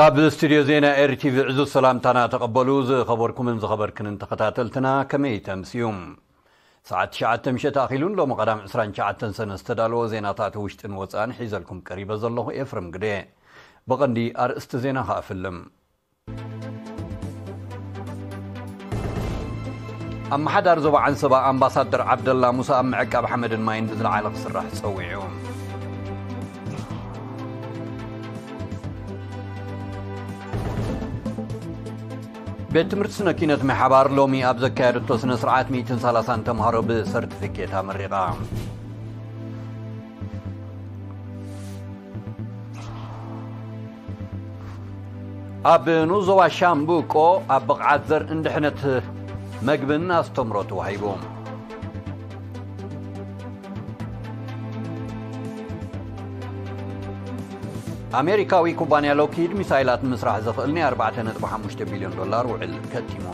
كابل استوديو زينا اير تي في عزو السلام تانا تقبلوز خبركم من خبر كن انت قتاتلتنا كمي تمس يوم ساعات شاعة تمشي تاخيلون لو مقدام عسران شاعة تنسن استدالو زينا تاتو وشتن وصان حيزلكم قريبا زلوه افرم قدي بغندي ار استزينا خافلم أم حدار زبا عن سبا أمباسادر عبدالله موسى أم عكاب حمد الماين بزل عالق سرح تسويعون بتمرت سنة كينت محبار لومي أبذكر توسن سرعة ميتين سالسان تمهرو بسرتفكيت أمريكا أب نوزو وشامبوكو أب عذر اندحنت مقبن ناس تمرت وحيبوم ኣሜሪካዊ ኩባንያ ሎኪድ ሚሳይላት ምስራሕ ዘኽእል ናይ 4.5 ቢልዮን ዶላር ውዕል ከቲሞ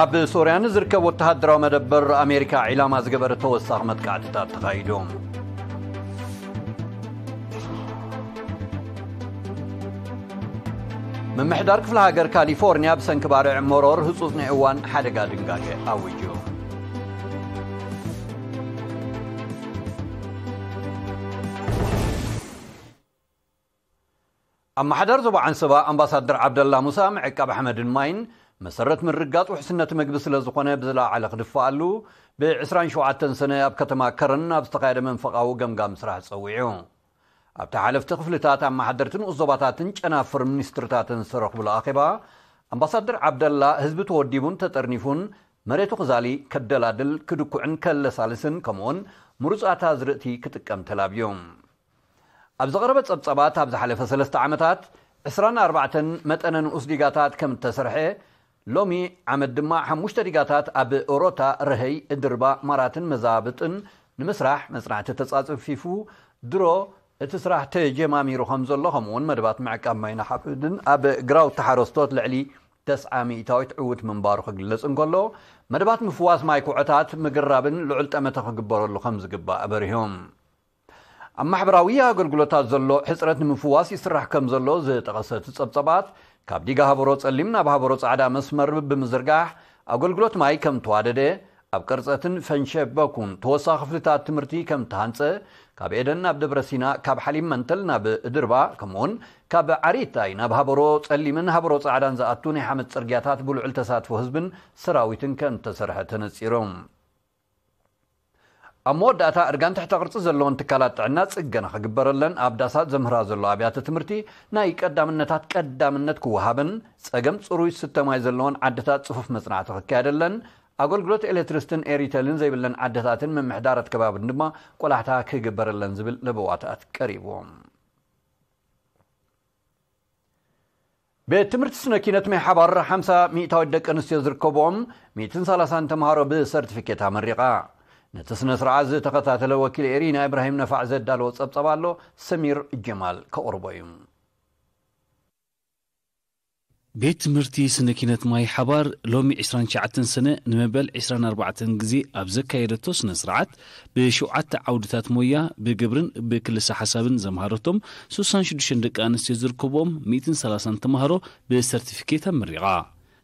ኣብ ሶርያ ንዝርከብ ወተሃደራዊ መደበር ኣሜሪካ ዒላማ ዝገበረ ተወሳኺ መጥቃዕትታት ተኻይዶም ምምሕዳር ክፍለ ሃገር ካሊፎርንያ ብሰንኪ ባርዕ መሮር ህፁፅ ናይ እዋን ሓደጋ ድንጋገ ኣውጁ ኣብ ማሕደር ዞባ ዓንስባ ኣምባሳደር ዓብደላ ሙሳ ምዕቃብ ኣሕመድን ማይን መሰረት ምርጋፁ ውሕስነት ምግቢ ስለ ዝኾነ ብዝለዓለ ክድፋኣሉ ብ27 ሰነ ኣብ ከተማ ከረን ኣብ ዝተኻየደ መንፈቃዊ ገምጋም ስራሕ ፀዊዑ ኣብቲ ሓለፍቲ ክፍልታት ኣመሓደርትን ዞባታትን ጨናፍር ሚኒስትርታትን ዝተረኽብሉ ኣኼባ ኣምባሳደር ዓብደላ ህዝቢ ተወዲቡን ተጠርኒፉን መሬቱ ክዛሊ ከደላድል ክድኩዕን ከለሳልስን ከምኡውን ምሩፃታ ዝርእቲ ክጥቀም ተላብዮም أب زغربة أبصابات أب زحلفة ثلاثة عمتات إسران أربعة متأنا نقص ديقاتات كم تسرحي لومي عمد دماء حموش تريقاتات أب أوروتا رهي الدربة مرات مزابط نمسرح مسرح تتسعات فيفو درو تسرح تيجي مامي رخمز اللهمون مربات معك أما ينحفدن أب قراو تحرستوت لعلي تسعامي تاويت عود من بارخ قلس انقلو مربات مفواس مايكو عتات مقرابن لعلت أمتخ قبارو اللخمز قبار أبريهم ኣብ ማሕበራዊ ኣገልግሎታት ዘሎ ሕፅረት ንምፍዋስ ይስራሕ ከም ዘሎ ዝጠቐሰ ትፀብፀባት ካብ ዲጋ ሃበሮ ጸሊም ናብ ሃበሮ ጻዕዳ መስመር ብምዝርጋሕ ኣገልግሎት ማይ ከም ተዋደደ ኣብ ቅርፀትን ፈንሸ በኩን ተወሳኺ ክፍልታት ትምህርቲ ከም ተሃንፀ ካብ ኤደን ናብ ደብረ ሲና ካብ ሓሊም መንተል ናብ እድርባ ከምኡውን ካብ ዓሪታይ ናብ ሃበሮ ጸሊምን ሃበሮ ጻዕዳን ዝኣቱ ናይ ሓመድ ጽርግያታት ብልዑል ተሳትፎ ህዝብን ሰራዊትን ከም ተሰርሐ ተነጺሮም ኣብ መወዳእታ እርጋን ትሕተ ቅርፂ ዘለዎን ትካላት ጥዕና ፅገና ክግበረለን ኣብ ዳሳት ዘምህራ ዘሎ ኣብያተ ትምህርቲ ናይ ቀዳምነታት ቀዳምነት ክወሃብን ፀገም ፅሩይ ስተማይ ዘለዎን ዓድታት ፅፉፍ መፅናዕቲ ክካየደለን ኣገልግሎት ኤሌክትሪስትን ኤሪተልን ዘይብለን ዓድታትን ምምሕዳረት ከባብን ድማ ቆላሕታ ክግበረለን ዝብል ለበዋታት ቀሪቦም ቤት ትምህርቲ ስነ ኪነት ማይ ሓባር 50 ሚእታዊ ደቂ ኣንስትዮ ዝርከቦም 130 ተምሃሮ ብሰርቲፊኬት ኣመሪቓ ነቲ ስነ ስርዓት ዝተኸታተለ ወኪል ኤሪ ናይ እብራሂም ነፋዕ ዘዳለዎ ጸብጸብ ኣሎ ሰሚር ጀማል ከቕርቦ እዩ ቤት ትምህርቲ ስነ ኪነት ማይ ሓባር ሎሚ 29 ስነ ንመበል 24 ግዜ ኣብ ዘካየደቶ ስነ ስርዓት ብሸውዓተ ዓውድታት ሞያ ብግብርን ብክልሳ ሓሳብን ዘምሃረቶም 66 ደቂ ኣንስትዮ ዝርከብኦም 130 ተምሃሮ ብሰርቲፊኬት ኣመሪቓ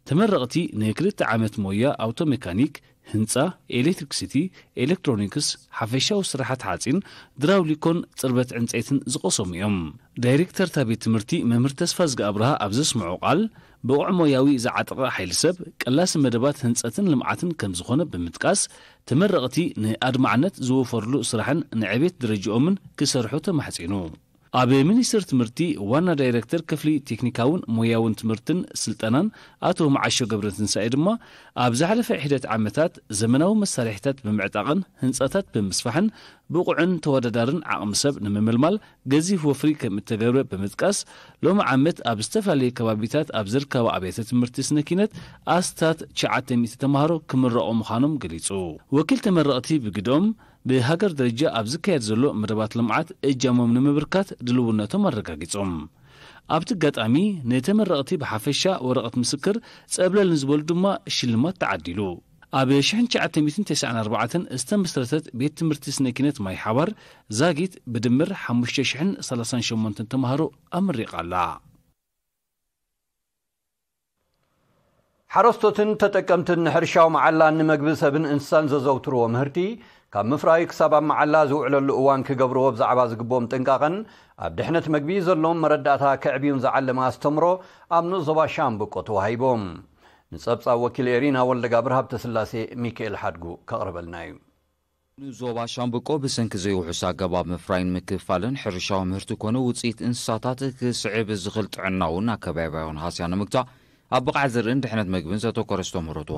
ተመረቕቲ ንክልተ ዓመት ሞያ ኣውቶ ሜካኒክ ህንፃ ኤሌትሪክሲቲ ኤሌክትሮኒክስ ሓፈሻዊ ስራሕት ሓፂን ድራውሊኮን ፅርበት ዕንፀይትን ዝቐሰሙ እዮም ዳይረክተርታ ቤት ትምህርቲ መምህር ተስፋዚግ ኣብርሃ ኣብ ዘስምዖ ቓል ብቑዕ ሞያዊ ዝዓጥቐ ሓይል ሰብ ቀላሲ መደባት ህንፀትን ልምዓትን ከም ዝኾነ ብምጥቃስ ተመረቕቲ ንኣድማዕነት ዝወፈርሉ ስራሕን ንዕቤየት ድረጅኦምን ክሰርሑ ተማሕጺኑ ኣብ ሚኒስትር ትምህርቲ ዋና ዳይረክተር ክፍሊ ቴክኒካውን ሞያውን ትምህርትን ስልጠናን ኣቶመዓሾ ገብረ ትንሳኢ ድማ ኣብ ዝሓለፈ ሒደት ዓመታት ዘመናዊ መሳርሒታት ብምዕጣቕን ህንፃታት ብምስፋሕን ብቑዕን ተወዳዳርን ዓቕሚ ሰብ ንምምልማል ገዚፍ ወፍሪ ከም እተገብረ ብምጥቃስ ሎሚ ዓመት ኣብ ዝተፈላለየ ከባቢታት ኣብ ዝርከባ ኣብያተ ትምህርቲ ስነኪነት ኣስታት 900 ተምሃሮ ክምረቖ ምዃኖም ገሊጹ ወኪል ተመረቕቲ ብግድኦም ብሃገር ደረጃ ኣብ ዝካየድ ዘሎ ምደባት ልምዓት እጃሞም ንምብርካት ድልውነቶም ኣረጋጊጾም ኣብቲ ጋጣሚ ንተመረቕቲ ብሓፈሻ ወረቐት ምስክር ጸብለል ንዝበሉ ድማ ሽልማት ተዓዲሉ ኣብ 9994 እዝተመስረተት ቤት ትምህርቲ ስነኪነት ማይ ሓባር ዛጊት ብድምር 5,38 ተምሃሮ ኣምሪቓኣላ ሓረስቶትን ተጠቀምትን ንሕርሻው መዓላ ንመግቢ ሰብን እንስሳን ዘዘውትርዎ ምህርቲ كم مفرای کسب معلز و علل اوان که جبرو بزعب از جبوم تنگان، عبدحنت مجبیز لوم مردعتها کعبیون زعل ما استمره، آمن زبا شام بکت و هیبم. نسبت او وکیل ایرینا ولد جبرها بتسلاسی میکل حدجو کارب النایم. نزوبا شنبکو بسنک زیو حساب جواب مفراین مکفالن حرشام مرتو کنوتیت انساتات کسعب زغلت عناو نکبای بیان هاسیان مکتا. آب قدرن دحنت مجبن زتو کارستم رو تو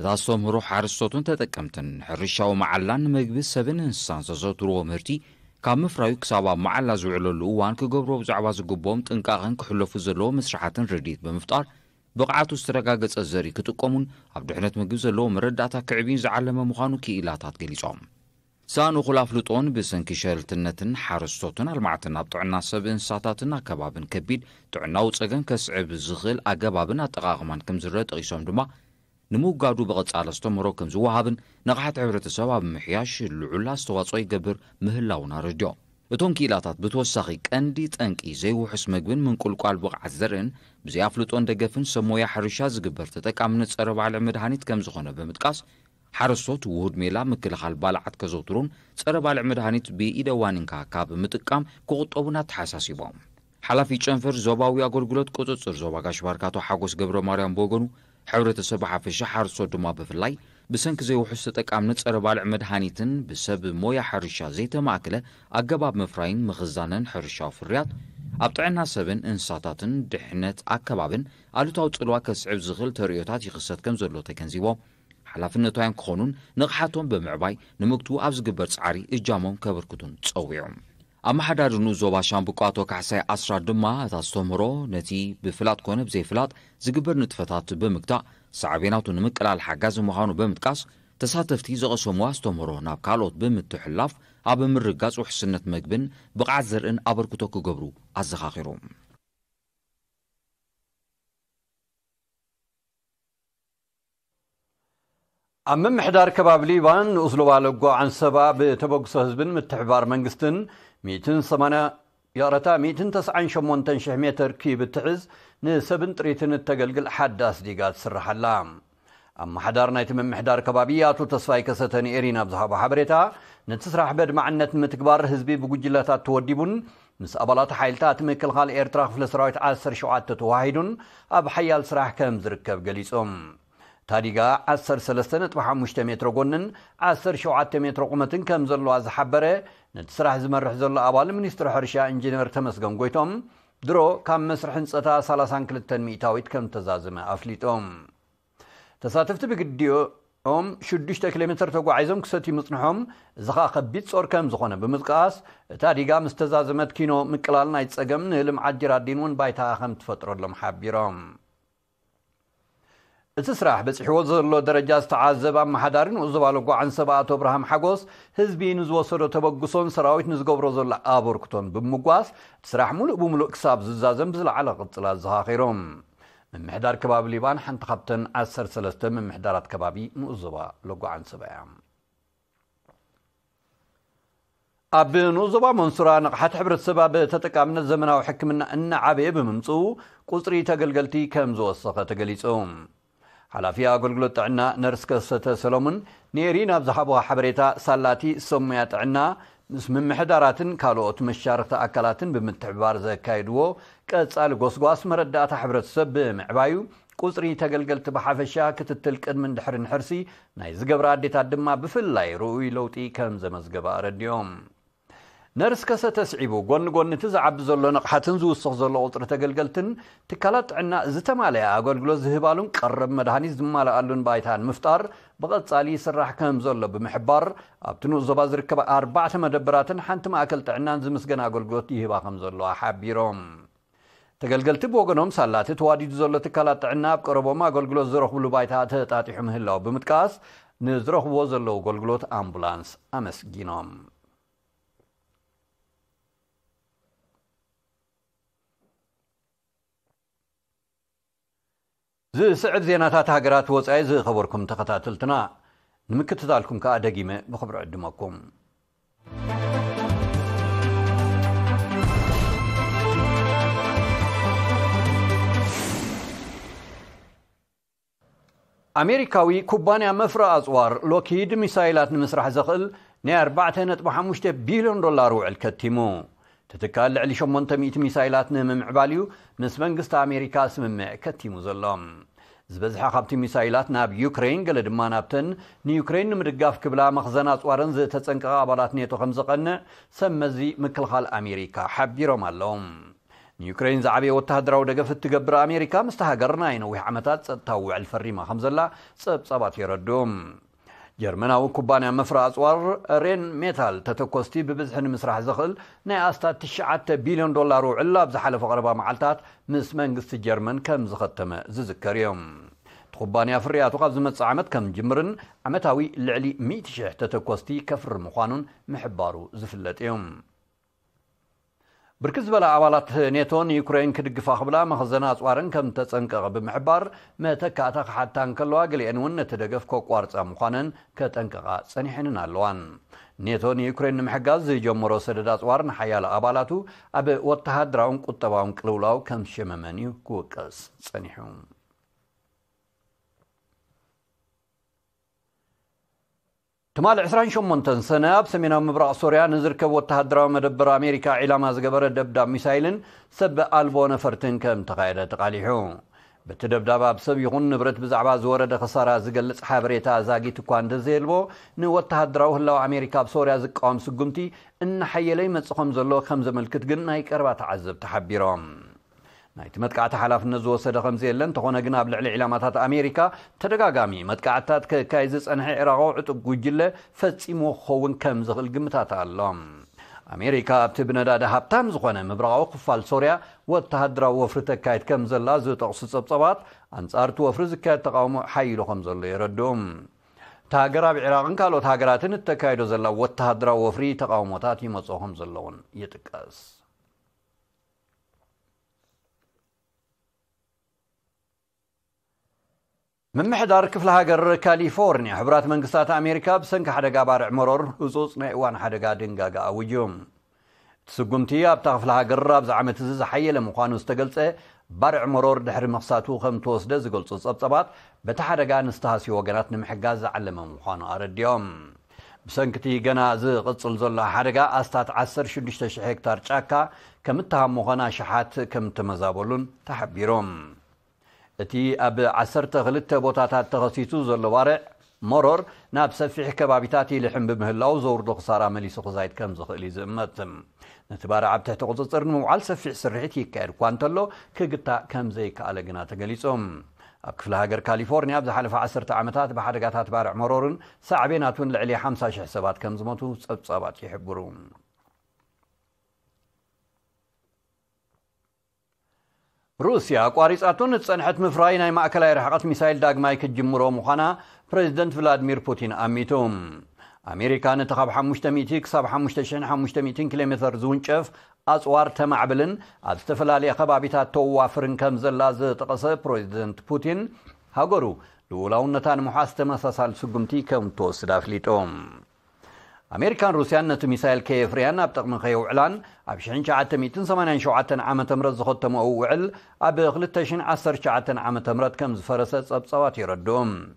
እታ ኣስተምህሮ ሓርስቶቱን ተጠቀምትን ሕርሻዊ መዓላን ንምግቢ ሰብን እንስሳን ዘዘውትርዎ ምህርቲ ካብ ምፍራዩ ክሳብ ኣብ መዓላ ዝውዕለሉ እዋን ክገብሮ ብዛዕባ ዝግብኦም ጥንቃቐን ክሕለፉ ዘለዎ መስራሓትን ረድኤት ብምፍጣር ብቕዓቱ ዝተረጋገፀ ዘርኢ ክጥቀሙን ኣብ ድሕነት ምግቢ ዘለዎ መረዳእታ ክዕብዩን ዝዓለመ ምዃኑ ክኢላታት ገሊፆም ሳእን እኹል ኣፍልጦን ብሰንኪ ሸርልትነትን ሓረስቶትን ኣልማዕትን ኣብ ጥዕና ሰብ እንስሳታትን ኣከባብን ከቢድ ጥዕናዊ ፀገም ከስዕብ ዝኽእል ኣገባብን ኣጠቓቕማን ከም ዝረአ ጠቒሶም ድማ ንምውጋዱ ብቐጻለ ዝተምሮ ከም ዝወሃብን ንቕሓት ሕብረተሰብ ኣብ ምሕያሽ ልዑላ ዝተዋፅኦ ይገብር ምህላውን ኣረድዮ እቶም ክኢላታት ብተወሳኺ ቀንዲ ጠንቂ ዘይውሑስ ምግብን ምንቁልቋል ብቕዓት ዘርእን ብዘይኣፍልጦን ደገፍን ሰብ ሕርሻ ዝግበር ተጠቃምነት ጸረ ባልዕ መድሃኒት ከም ዝኾነ ብምጥቃስ ሓረስቶት ውሁድ ሜላ ምክልኻል ባልዓት ከዘውትሩን ጸረ ባልዕ መድሃኒት ብኢደ ዋኒንካ ካብ ምጥቃም ክቑጠቡን ኣተሓሳሲቦም ሓላፊ ጨንፈር ዞባዊ ኣገልግሎት ቁፅፅር ዞባ ጋሽባርካቶ ሓጎስ ገብረ ማርያም ብወገኑ ሕብረተሰብ ሓፈሻ ሓርሶ ድማ ብፍላይ ብሰንኪ ዘይውሕስ ተጠቃምነት ፀረ ባልዕ መድሃኒትን ብሰብ ሞያ ሕርሻ ዘይተማእክለ ኣገባብ ምፍራይን ምኽዛንን ሕርሻዊ ፍርያት ኣብ ጥዕና ሰብን እንስሳታትን ድሕነት ኣከባብን ኣሉታዊ ፅልዋ ከስዕብ ዝኽእል ተርእዮታት ይኽሰት ከም ዘሎ ተገንዚቦም ሓላፍነታውያን ክኾኑን ንቕሓቶም ብምዕባይ ንምግቱ ኣብ ዝግበር ፃዕሪ እጃሞም ከበርክቱን ፀዊዖም ኣመሓዳድኑ ዞባ ሻምብቆ ኣቶ ካሕሳይ ኣስራት ድማ እታ ዝተምህሮ ነቲ ብፍላጥ ኮነ ብዘይፍላጥ ዝግበር ንጥፈታት ብምግታእ ሳዕቤናቱ ንምቅላል ሓጋዚ ምዃኑ ብምጥቃስ ተሳተፍቲ ዘቐሰምዋ ዝተምህሮ ናብ ካልኦት ብምትሕላፍ ኣብ ምርጋፅ ውሕስነት መግብን ብቕዓት ዘርእን ኣበርክቶ ክገብሩ ኣዘኻኺሮም ኣብ ምምሕዳር ከባቢ ሊባን ንኡስ ሉባለ ጓዓን ሰባ ብተበግሶ ህዝብን ምትሕባር መንግስትን ميتن سمانا يارتا ميتن تسعن شمون تنشه متر كيب التعز نسبن تريتن التقلقل حداس ديقات سرح اللام أما حدار نايت محدار كبابيات وتسفاي كستني إرينا بزهابة حبرتا نتسرح بد معنت متكبار هزبي بقجلتا توديبون مس أبلات حيلتات مكلغال إيرتراخ فلسرايت عسر شعات تتواهدون أب حيال سراح كم زركب قليسهم تاريغا عسر سلستنة بحامشت متر قنن عسر شعات متر قمتن كم زلوا ነቲ ስራሕ ዝመርሕ ዘሎ ኣባል ሚኒስትሪ ሕርሻ ኢንጅነር ተመስገም ጎይቶም ድሮ ካብ መስርሒ ንፀታ 32 ሚታዊት ከም ዝተዛዘመ ኣፍሊጦም ተሳትፍቲ ብግዲኦም 6ዱሽ ኪሎ ሜር ተጓዒዞም ክሰት ይምጽንሖም እዚ ከዓ ከቢድ ጾር ከም ዝኾነ ብምጥቃቓስ እታ ዲጋ ምስ ተዛዘመት ኪኖ ምቅላል ናይ ጸገም ንልምዓት ጀራዲን እውን ባይታ ከም ትፈጥሮሎም ሓቢሮም እቲ ስራሕ በፂሕዎ ዘሎ ደረጃ ዝተዓዘብ ኣመሓዳሪን ውዝባለ ጓዓን ሰብ ኣቶ ኣብርሃም ሓጎስ ህዝቢ ንዝወሰዶ ተበግሶን ሰራዊት ንዝገብሮ ዘሎ ኣበርክቶን ብምጓስ እቲ ስራሕ ሙሉእ ብምሉእ ክሳብ ዝዛዘም ብዝለዓለ ቅፅል ኣዘኻኺሮም ምምሕዳር ከባቢ ሊባን ሓንቲ ካብተን 13 ምምሕዳራት ከባቢ ንኡዘባ ለጓዓን ሰብ እያ ኣብ ንኡዞባ መንሱራ ንቕሓት ሕብረተሰብ ኣብ ተጠቃምነት ዘመናዊ ሕክምና እናዓበየ ብምምፅኡ ቁፅሪ ተገልገልቲ ከም ዝወሰኸ ተገሊፆም ሓላፊ ኣገልግሎት ጥዕና ነርስ ከሰተ ሰሎሙን ኔሪ ናብ ዝሃቦ ሓበሬታ ሳላቲ ሰሙያ ጥዕና ምስ ምምሕዳራትን ካልኦት መሻርክቲ ኣካላትን ብምትሕባር ዘካይድዎ ቀጻሊ ጎስጓስ መረዳእታ ሕብረተሰብ ብምዕባዩ ቁፅሪ ተገልገልቲ ብሓፈሻ ክትትል ቅድምን ድሕርን ሕርሲ ናይ ዝገብረ ኣዴታት ድማ ብፍላይ ርኡይ ለውጢ ከም ዘመዝገባ ረዲኦም ነርስከሰ ተስዒቡ ጎኒ ጎኒ እቲ ዝዓቢ ዘሎ ንቕሓትን ዝውስኽ ዘሎ ቁፅሪ ተገልገልትን ትካላት ጥዕና ዝተማለየ ኣገልግሎት ዝህባሉን ቀረብ መድሃኒት ዝማልኣሉን ባይታን ምፍጣር ብቐጻሊ ይስራሕ ከም ዘሎ ብምሕባር ኣብቲ ንኡስ ዞባ ዝርከባ ኣርባዕተ መደበራትን ሓንቲ ማእከል ጥዕናን ዝምስገን ኣገልግሎት ይህባ ከም ዘለዋ ሓቢሮም ተገልገልቲ ብወገኖም ሳላቲ ተዋዲዱ ዘሎ ትካላት ጥዕና ኣብ ቀረቦም ኣገልግሎት ዝረኽብሉ ባይታ ተጣጢሑ ምህላው ብምጥቃስ ንዝረኽብዎ ዘለዉ ኣገልግሎት ኣምቡላንስ ኣመስጊኖም ዝስዕብ ዜናታት ሃገራት ወፃኢ ዝኸበርኩም ተኸታተልትና ንምክትታልኩም ከዓ ደጊመ ብክብሪ ዕድመኩም ኣሜሪካዊ ኩባንያ መፍረ ኣፅዋር ሎኪድ ሚሳይላት ንምስራሕ ዘኽእል ናይ 4.5 ቢልዮን ዶላር ውዕል ከቲሙ ትትካል ልዕሊ 800 ሚሳይላት ንምምዕባል እዩ ምስ መንግስቲ ኣሜሪካ ስምምዕ ከቲሙ ዘሎም ዝበዝሓ ካብቲ ሚሳይላት ናብ ዩክሬን ገለ ድማ ናብተን ንዩክሬን ንምድጋፍ ክብላ መኽዘን ኣፅዋርን ዝተፀንቀቐ ኣባላት ኔቶ ከም ዝቐንዕ ሰብ መዚ ምክልኻል ኣሜሪካ ሓቢሮም ኣለዎም ንዩክሬን ዝዓበየ ወተሃደራዊ ደገፍ እትገብር ኣሜሪካ ምስቲ ሃገር ናይ ነዊሕ ዓመታት ፀጥታዊ ውዕል ፈሪማ ከም ዘላ ፀብፀባት የረድም ጀርመናዊ ኩባንያ መፍረ ኣፅዋር ሬን ሜታል ተተኮስቲ ብብዝሒ ንምስራሕ ዝኽእል ናይ ኣስታት 9 ቢልዮን ዶላር ውዕል ኣብ ዝሓለፈ ቀረባ መዓልትታት ምስ መንግስቲ ጀርመን ከም ዝኸተመ ዝዝከር እዮም እቲ ኩባንያ ፍርያቱ ካብ ዝመፅእ ዓመት ከም ጅምርን ዓመታዊ ልዕሊ 100,000 ተተኮስቲ ከፍሪ ምዃኑን ምሕባሩ ዝፍለጥ እዮም ብርክት ዝበላ ኣባላት ኔቶን ዩክሬን ክድግፋ ክብላ መኽዘና ኣፅዋርን ከም ተፀንቀቐ ብምሕባር መተካእታ ክሓታ ከለዋ ገሊአን እውን ነቲ ደገፍ ከቋርፃ ምኳነን ከጠንቀቓ ፀኒሐንን ኣለዋን ኔቶ ንዩክሬን ንምሕጋዝ ዝጀመሮ ሰደድ ኣፅዋር ንሓያለ ኣባላቱ ኣብ ወተሃድራውን ቁጠባውን ቅልውላው ከም ዝሸመመን እዩ ክውቀስ ፀኒሑ ትማል 28 ሰናብ ሰሜናዊ ምብራቕ ሶርያ ንዝርከብ ወተሃደራዊ መደበር ኣሜሪካ ዒላማ ዝገበረ ደብዳብ ሚሳይልን ሰብ ኣልቦ ነፈርትን ከም ተኻየደ ተቓሊሑ በቲ ደብዳብ ኣብ ሰብ ይኹን ንብረት ብዛዕባ ዝወረደ ኸሳራ ዝገልጽ ሓበሬታ ዛጊት እኳ እንተዘየልቦ ንወተሃደራዊ ህላው ኣሜሪካ ኣብ ሶርያ ዝቃወም ስጉምቲ እናሓየለ ይመጽእ ከም ዘሎ ከም ዘመልክት ግን ናይ ቀረባ ተዓዘብቲ ሓቢሮም نايت متك عت حلف النزوة صدقهم زي اللن تكون جناب لعلي علامات أمريكا ترجع جامي متك عتات كايزس أنحى إراقة وجوجل فتيمو خون كم زغل جمتة تعلم أمريكا أبتبنا داد هبتام زغنا مبرق وقفال سوريا والتهدرا وفرت كايت كم زل لازو تقصص بصبات أنصار توفرز كايت تقاوم حيلو خمز اللي يردوم تاجر بعراق قالوا تاجراتن التكايدو زل والتهدرا وفري تقاوم تاتي مصو خمز اللون يتكاس ምምሕዳር ክፍለ ሃገር ካሊፎርኒያ ሕቡራት መንግስታት ኣሜሪካ ብሰንኪ ሓደጋ ባርዕ መሮር ህፁፅ ናይ እዋን ሓደጋ ድንጋጋ ኣውጅ እቲ ስጉምቲ ኣብታ ክፍለ ሃገር ኣብዚ ዓመት እዚ ዝሓየለ ምዃኑ ዝተገልጸ ባርዕ መሮር ድሕሪ ምኽሳቱ ከም ተወስደ ዝገልጹ ጸብጸባት በቲ ሓደጋ ንዝተሃስዩ ወገናት ንምሕጋዝ ዝዓለመ ምዃኑ ኣረዲኦም ብሰንኪቲ ገና ዝቕፅል ዘሎ ሓደጋ ኣስታት 16000 ሄክታር ጫካ ከም እተሃብ ምዃና ሽሓት ከም እተመዛበሉን ተሓቢሮም እቲ ኣብ ዓሰርተ ክልተ ቦታታት ተኸሲቱ ዘሎ ዋርዕ ሞሮር ናብ ሰፊሕ ከባቢታት ይልሕም ብምህላው ዘውርዶ ክሳራ መሊሱ ክዛይድ ከም ዝኽእል እዩ ዝእመት ነቲ ባርዕ ኣብ ትሕቲ ቁፅፅር ንምውዓል ሰፊሕ ስርሒት ይካየድ እኳ እንተሎ ክግታእ ከም ዘይከኣለ ግና ተገሊፆም ኣብ ክፍለ ሃገር ካሊፎርኒያ ብዝሓለፈ 10 ዓመታት ብሓደጋታት ባርዕ መሮርን ሳዕቤናቱን ልዕሊ 50,000 ሰባት ከም ዝሞቱ ፀብጻባት ይሕብሩ روسيا قارصاتون تصنحت مفراي ناي ماكلاي رحقت ሚሳኤል ዳግማይ ክጅምሮ ምዃና ፕሬዚደንት ቭላዲሚር ፑቲን ኣሚቶም ኣሜሪካ ነቲ ካብ 500 ክሳብ 5500 ኪሎ ሜትር ዝውንጨፍ ኣፅዋር ተማዕብልን ኣብ ዝተፈላለየ ከባቢታት ተዋፍርን ከም ዘላ ዝተጠቐሰ ፕሬዚደንት ፑቲን ሃገሩ ልኡላውነታ ንምሓስ ተመሳሳሊ ስጉምቲ ከም እትወስድ ኣፍሊጦም امریکان روسیان نت میسایل که فریان نبتر من خیو اعلان عبشین چه عتمی تن سمانه شو عتن عام تمرد زخوت موعل عب اغلت تشن عصر چه عتن عام تمرد کم زفرسات صب صواتی ردم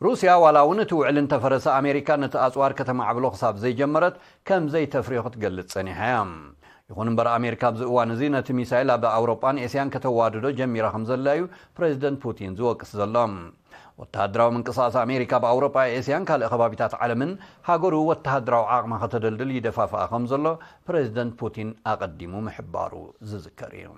روسیا ولاون تو اعلان تفرس امریکان نت آزوار کت معبلخ صاب زی جمرد کم زی تفریخت قلت سنی هم یخون بر امریکا بزوان زی نت میسایل عب اروپان اسیان کت وادو جمیره خمزلایو پریزیدنت پوتین زوک سلام ወተሃደራዊ ምንቅስቓስ ኣሜሪካ ብኣውሮጳ ኤስያን ካልእ ከባቢታት ዓለምን ሃገሩ ወተሃደራዊ ዓቕማ ከተደልድል ይደፋፍኣ ከም ዘሎ ፕሬዚደንት ፑቲን ኣቐዲሙ ምሕባሩ ዝዝከር እዩ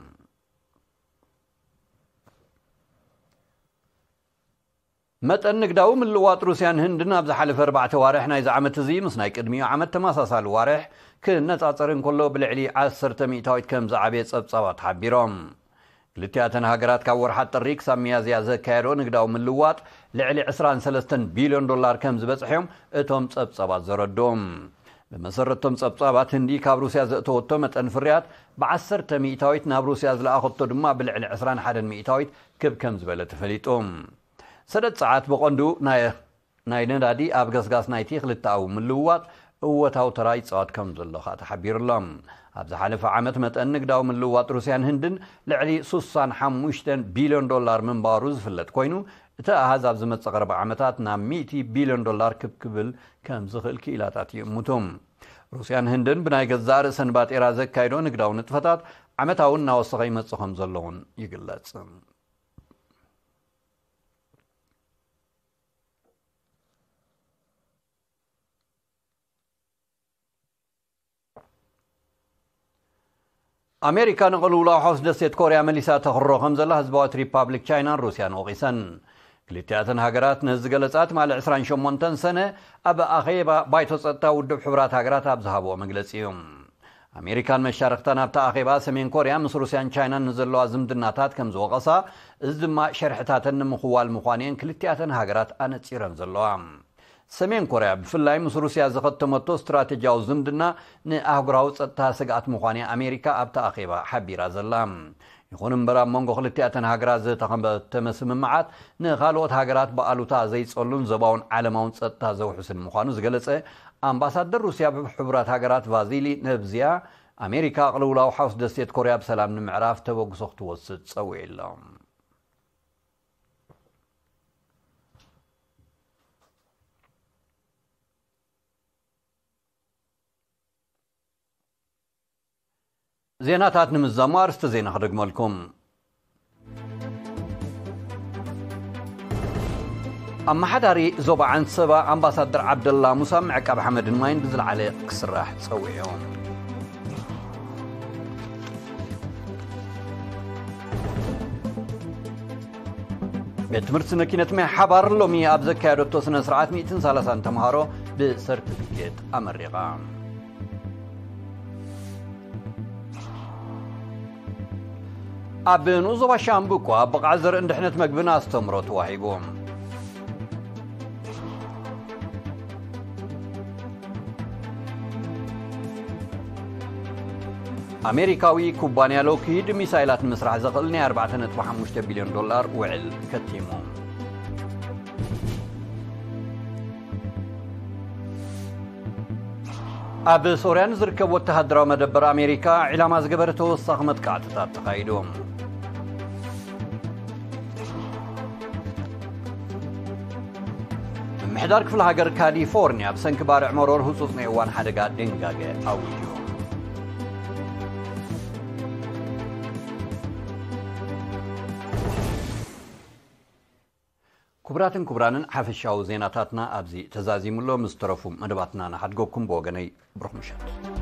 መጠን ንግዳዊ ምልዋጥ ሩስያን ህንድን ኣብ ዝሓለፈ ኣርባዕተ ዋርሕ ናይዚ ዓመት እዚ ምስ ናይ ቅድሚኡ ዓመት ተመሳሳሊ ዋርሕ ክነፃፀር እንከሎ ብልዕሊ 10 ሚእታዊት ከም ዝዓበየ ፀብፀባ ተሓቢሮም ክልቲኣተን ሃገራት ካብ ወርሓት ጥሪ ክሳብ መያዝያ ዘካየዶ ንግዳዊ ምልዋጥ ልዕሊ 23 ቢልዮን ዶላር ከም ዝበፅሐዮም እቶም ጸብጸባት ዘረድኦም ብመሰረቶም ጸብጻባት ህንዲ ካብ ሩስያ ዘእተወቶ መጠን ፍርያት ብ10 ሚእታዊት ናብ ሩስያ ዝለኣኸቶ ድማ ብልዕሊ 21 ሚእታዊት ክብ ከም ዝበለ ተፈሊጡ ሰደድ ፀዓት ብቐንዱ ናይ ነዳዲ ኣብ ገስጋስ ናይቲ ክልተኣዊ ምልውዋጥ እወታዊ ተራ ይፅዋት ከም ዘሎ ከዓ ተሓቢሩሎም ኣብ ዝሓለፈ ዓመት መጠን ንግዳዊ ምልውዋጥ ሩስያን ህንድን ልዕሊ 65 ቢልዮን ዶላር ምንባሩ ዝፍለጥ ኮይኑ እቲ ኣሃዝ ኣብ ዝመፅእ ቅርቢ ዓመታት ናብ 100 ቢልዮን ዶላር ክብክብል ከም ዝኽእል ክኢላታት ይእምቱም ሩስያን ህንድን ብናይ ገዛ ርእሰን ባጤራ ዘካይዶ ንግዳዊ ንጥፈታት ዓመታውን እናወሰኸ ይመፅእ ከም ዘለውን ይግለጽ ئەمریکا نەقلوڵا حوس دەستێت کۆریا مەلیساتە هەڕۆغم زە لە هەزبات ریپابلیک چینان رووسیان ئۆغیسن. کلیتیاتن هاگرات نزگە لە چاتما لە عسران شمۆنتەن سنە ئەبە ئەغەیە بە بایتۆسەتا و دو حورات هاگرات ئابزهابووە مەگلەسیوم. ئەمریکان مەشارقتان هەبتا ئاخێبا سمێن کۆریا مسرووسیان چینان نزل لازم دناتات کەم زۆغەسا ئزدما شەرحتاتن مخوال مخوانیان کلیتیاتن هاگرات ئەنە چیرەمزلوام. ሰሜን ኮርያ ብፍላይምስ ሩስያ ዘኸተመቶ እስትራቴጂያዊ ዝምድና ንኣህጉራዊ ፀጥታ ስግኣት ምዃነ ኣሜሪካ ኣብቲ ኣኼባ ሓቢራ ዘላ ይኹን እምበር ኣብ መንጎ ክልቲኣተን ሃገራት ዝተኸበተመ ስምምዓት ንካልኦት ሃገራት ብኣሉታ ዘይፀሉን ዞባውን ዓለማውን ፀጥታ ዘውሕስን ምዃኑ ዝገለፀ ኣምባሳደር ሩስያ ብሕቡራት ሃገራት ቫዚሊ ነብዚያ ኣሜሪካ ቅልውላዊ ሓውስ ደሴት ኮርያ ብሰላም ንምዕራፍ ተበግሶ ክትወስድ ፀዊዕ ኣሎም ዜናታት ንምዛሙ ኣርስቲ ዜና ክደግመልኩም ኣመሓዳሪ ዞባ ዓንሰባ ኣምባሳደር ዓብደላ ሙሳ ምዕቃብ ሓመድን ማይን ብዝለዓለ ክስራሕ ፀዊዖም ቤት ትምህርቲ ስነ ማይ ሓባር ሎሚ ኣብ ዘካየደቶ ስነ ስርዓት 130 ተምሃሮ ብሰርቲፊኬት ኣመሪቓ أبن وزبا شامبكو أبق عزر إن دحنت مقبنا استمرت واحيقوم أمريكاوي كوبانيا لوكيد ميسايلات مسرح زقلني 4.5 بليون دولار وعل كتيموم أب سوريان زركب وتهدر مدبر أمريكا إلى ما زقبرته الصخمة كاتتات تقايدوهم ምሕዳር ክፍለ ሃገር ካሊፎርንያ ብሰንኪ ባርዕ መሮር ህፁፅ ናይ እዋን ሓደጋ ድንጋገ ኣውጅዩ ክቡራትን ክቡራንን ሓፈሻዊ ዜናታትና ኣብዚ ተዛዚሙሎ ምስ ተረፉ መደባትና ንሓድገኩም ብወገነይ ብሩኽ ምሸት